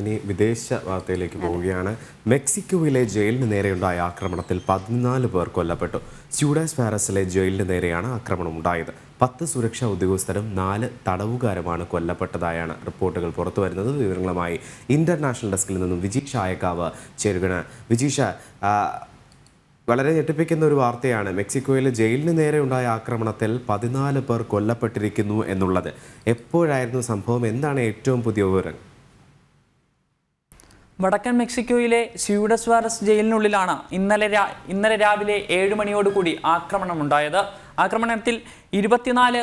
ഇനി വിദേശ വാർത്തയിലേക്ക് പോവുകയാണ് മെക്സിക്കോയിലെ ജയിലിന് നേരെയുണ്ടായ ആക്രമണത്തിൽ പതിനാല് പേർ കൊല്ലപ്പെട്ടു സ്യൂഡാസ് പാരസിലെ ജയിലിന് നേരെയാണ് ആക്രമണം ഉണ്ടായത് പത്ത് സുരക്ഷാ ഉദ്യോഗസ്ഥരും നാല് തടവുകാരുമാണ് കൊല്ലപ്പെട്ടതായാണ് റിപ്പോർട്ടുകൾ പുറത്തു വരുന്നത് വിവരങ്ങളുമായി ഇന്റർനാഷണൽ ഡെസ്കിൽ നിന്നും വിജീഷ് ആയക്കാവ് ചേരുകയാണ് വിജീഷ വളരെ ഞെട്ടിപ്പിക്കുന്ന ഒരു വാർത്തയാണ് മെക്സിക്കോയിലെ ജയിലിന് നേരെ ഉണ്ടായ ആക്രമണത്തിൽ പതിനാല് പേർ കൊല്ലപ്പെട്ടിരിക്കുന്നു എന്നുള്ളത് എപ്പോഴായിരുന്നു സംഭവം എന്താണ് ഏറ്റവും പുതിയ വിവരങ്ങൾ വടക്കൻ മെക്സിക്കോയിലെ സ്യൂഡസ്വാറസ് ജയിലിനുള്ളിലാണ് ഇന്നലെ രാ ഇന്നലെ രാവിലെ ഏഴ് മണിയോടുകൂടി ആക്രമണമുണ്ടായത് ആക്രമണത്തിൽ ഇരുപത്തിനാല്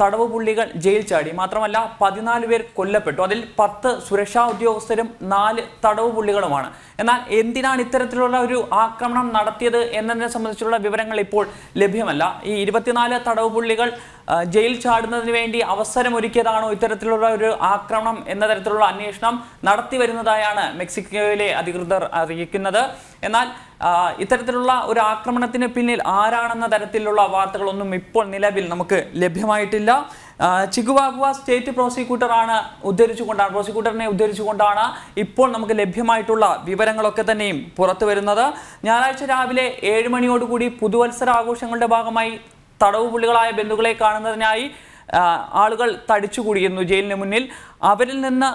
തടവുപുള്ളികൾ ജയിൽ ചാടി മാത്രമല്ല പതിനാല് പേർ കൊല്ലപ്പെട്ടു അതിൽ പത്ത് സുരക്ഷാ ഉദ്യോഗസ്ഥരും നാല് തടവുപുള്ളികളുമാണ് എന്നാൽ എന്തിനാണ് ഇത്തരത്തിലുള്ള ഒരു ആക്രമണം നടത്തിയത് എന്നതിനെ സംബന്ധിച്ചുള്ള വിവരങ്ങൾ ഇപ്പോൾ ലഭ്യമല്ല ഈ ഇരുപത്തിനാല് തടവുപുള്ളികൾ ജയിൽ ചാടുന്നതിന് വേണ്ടി അവസരമൊരുക്കിയതാണോ ഇത്തരത്തിലുള്ള ഒരു ആക്രമണം എന്ന തരത്തിലുള്ള അന്വേഷണം നടത്തി വരുന്നതായാണ് മെക്സിക്കോയിലെ അധികൃതർ അറിയിക്കുന്നത് എന്നാൽ ഇത്തരത്തിലുള്ള ഒരു ആക്രമണത്തിന് പിന്നിൽ ആരാണെന്ന തരത്തിലുള്ള വാർത്തകളൊന്നും ഇപ്പോൾ നിലവിൽ നമുക്ക് ലഭ്യമായിട്ടില്ല ചിഗുവാഗുവ സ്റ്റേറ്റ് പ്രോസിക്യൂട്ടറാണ് ഉദ്ധരിച്ചുകൊണ്ടാണ് പ്രോസിക്യൂട്ടറിനെ ഉദ്ധരിച്ചുകൊണ്ടാണ് ഇപ്പോൾ നമുക്ക് ലഭ്യമായിട്ടുള്ള വിവരങ്ങളൊക്കെ തന്നെയും പുറത്തു വരുന്നത് ഞായറാഴ്ച രാവിലെ ഏഴ് മണിയോടുകൂടി പുതുവത്സര ആഘോഷങ്ങളുടെ ഭാഗമായി തടവുപുള്ളികളായ ബന്ധുക്കളെ കാണുന്നതിനായി ആളുകൾ തടിച്ചുകൂടിയിരുന്നു ജയിലിന് മുന്നിൽ അവരിൽ നിന്ന്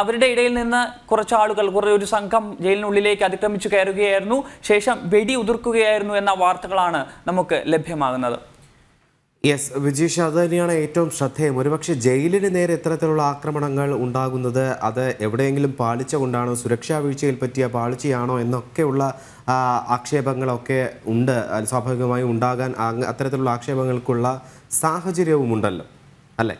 അവരുടെ ഇടയിൽ നിന്ന് കുറച്ച് ആളുകൾ കുറേ ഒരു സംഘം ജയിലിനുള്ളിലേക്ക് അതിക്രമിച്ചു കയറുകയായിരുന്നു ശേഷം വെടി ഉതിർക്കുകയായിരുന്നു എന്ന വാർത്തകളാണ് നമുക്ക് ലഭ്യമാകുന്നത് യെസ് വിജീഷ് അത് തന്നെയാണ് ഏറ്റവും ശ്രദ്ധേയം ഒരുപക്ഷെ ജയിലിന് നേരെ ഇത്തരത്തിലുള്ള ആക്രമണങ്ങൾ ഉണ്ടാകുന്നത് അത് എവിടെയെങ്കിലും പാളിച്ച കൊണ്ടാണോ സുരക്ഷാ വീഴ്ചയിൽ പറ്റിയ പാളിച്ചയാണോ എന്നൊക്കെയുള്ള ആക്ഷേപങ്ങളൊക്കെ ഉണ്ട് സ്വാഭാവികമായും ഉണ്ടാകാൻ അത്തരത്തിലുള്ള ആക്ഷേപങ്ങൾക്കുള്ള സാഹചര്യവും ഉണ്ടല്ലോ അല്ലേ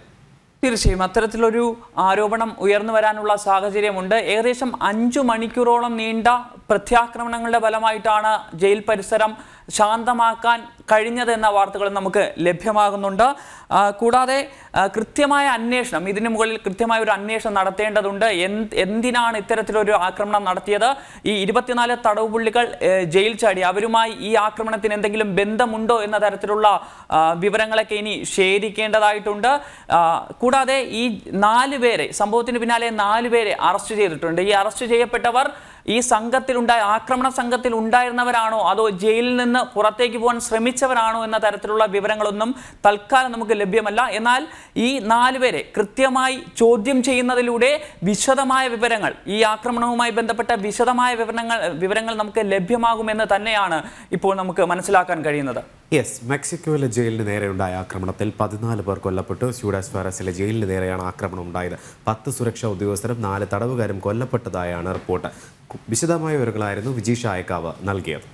തീർച്ചയായും അത്തരത്തിലൊരു ആരോപണം ഉയർന്നു വരാനുള്ള സാഹചര്യമുണ്ട് ഏകദേശം അഞ്ചു മണിക്കൂറോളം നീണ്ട പ്രത്യാക്രമണങ്ങളുടെ ഫലമായിട്ടാണ് ജയിൽ പരിസരം ശാന്തമാക്കാൻ കഴിഞ്ഞത് എന്ന വാർത്തകളും നമുക്ക് ലഭ്യമാകുന്നുണ്ട് കൂടാതെ കൃത്യമായ അന്വേഷണം ഇതിന് മുകളിൽ കൃത്യമായ ഒരു അന്വേഷണം നടത്തേണ്ടതുണ്ട് എന്തിനാണ് ഇത്തരത്തിലൊരു ആക്രമണം നടത്തിയത് ഈ ഇരുപത്തിനാല് തടവുപുള്ളികൾ ജയിൽ ചാടി അവരുമായി ഈ ആക്രമണത്തിന് എന്തെങ്കിലും ബന്ധമുണ്ടോ എന്ന തരത്തിലുള്ള വിവരങ്ങളൊക്കെ ഇനി ശേഖരിക്കേണ്ടതായിട്ടുണ്ട് കൂടാതെ ഈ നാല് പേരെ സംഭവത്തിന് പിന്നാലെ നാല് പേരെ അറസ്റ്റ് ചെയ്തിട്ടുണ്ട് ഈ അറസ്റ്റ് ചെയ്യപ്പെട്ടവർ ഈ സംഘത്തിലുണ്ടായ ആക്രമണ സംഘത്തിൽ ഉണ്ടായിരുന്നവരാണോ അതോ ജയിലിൽ നിന്ന് പുറത്തേക്ക് പോകാൻ ശ്രമിച്ച മരിച്ചവരാണോ എന്ന തരത്തിലുള്ള വിവരങ്ങളൊന്നും തൽക്കാലം നമുക്ക് ലഭ്യമല്ല എന്നാൽ ഈ നാലുപേരെ കൃത്യമായി ചോദ്യം ചെയ്യുന്നതിലൂടെ വിശദമായ വിവരങ്ങൾ ഈ ആക്രമണവുമായി ബന്ധപ്പെട്ട വിശദമായ വിവരങ്ങൾ വിവരങ്ങൾ നമുക്ക് ലഭ്യമാകുമെന്ന് തന്നെയാണ് ഇപ്പോൾ നമുക്ക് മനസ്സിലാക്കാൻ കഴിയുന്നത് യെസ് മെക്സിക്കോയിലെ ജയിലിന് നേരെയുണ്ടായ ആക്രമണത്തിൽ പതിനാല് പേർ കൊല്ലപ്പെട്ടു സ്യൂഡാസ് ഫാരസിലെ ജയിലിന് നേരെയാണ് ആക്രമണം ഉണ്ടായത് പത്ത് സുരക്ഷാ ഉദ്യോഗസ്ഥരും നാല് തടവുകാരും കൊല്ലപ്പെട്ടതായാണ് റിപ്പോർട്ട് വിശദമായ വിവരങ്ങളായിരുന്നു വിജീഷ് ആയക്കാവ് നൽകിയത്